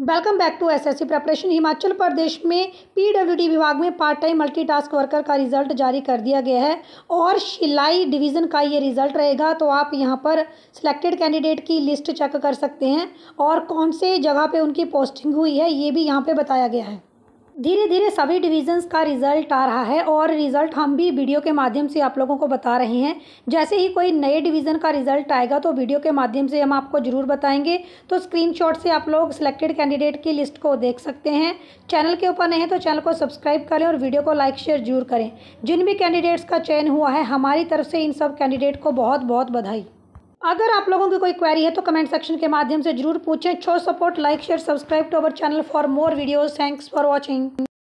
welcome back to SSC preparation Himachal Pradesh में PWD विभाग में पार्ट टाइम मल्टीटास्क वर्कर का रिजल्ट जारी कर दिया गया है और शिलाई डिवीज़न का ये रिजल्ट रहेगा तो आप यहाँ पर सिलेक्टेड कैंडिडेट की लिस्ट चेक कर सकते हैं और कौन से जगह पे उनकी पोस्टिंग हुई है ये भी यहाँ पे बताया गया है धीरे धीरे सभी डिविजन्स का रिज़ल्ट आ रहा है और रिज़ल्ट हम भी वीडियो के माध्यम से आप लोगों को बता रहे हैं जैसे ही कोई नए डिवीज़न का रिज़ल्ट आएगा तो वीडियो के माध्यम से हम आपको ज़रूर बताएंगे तो स्क्रीनशॉट से आप लोग सिलेक्टेड कैंडिडेट की लिस्ट को देख सकते हैं चैनल के ऊपर नहीं तो चैनल को सब्सक्राइब करें और वीडियो को लाइक शेयर जरूर करें जिन भी कैंडिडेट्स का चयन हुआ है हमारी तरफ से इन सब कैंडिडेट को बहुत बहुत बधाई अगर आप लोगों की कोई क्वेरी है तो कमेंट सेक्शन के माध्यम से जरूर पूछें छो support like share subscribe to our channel for more videos thanks for watching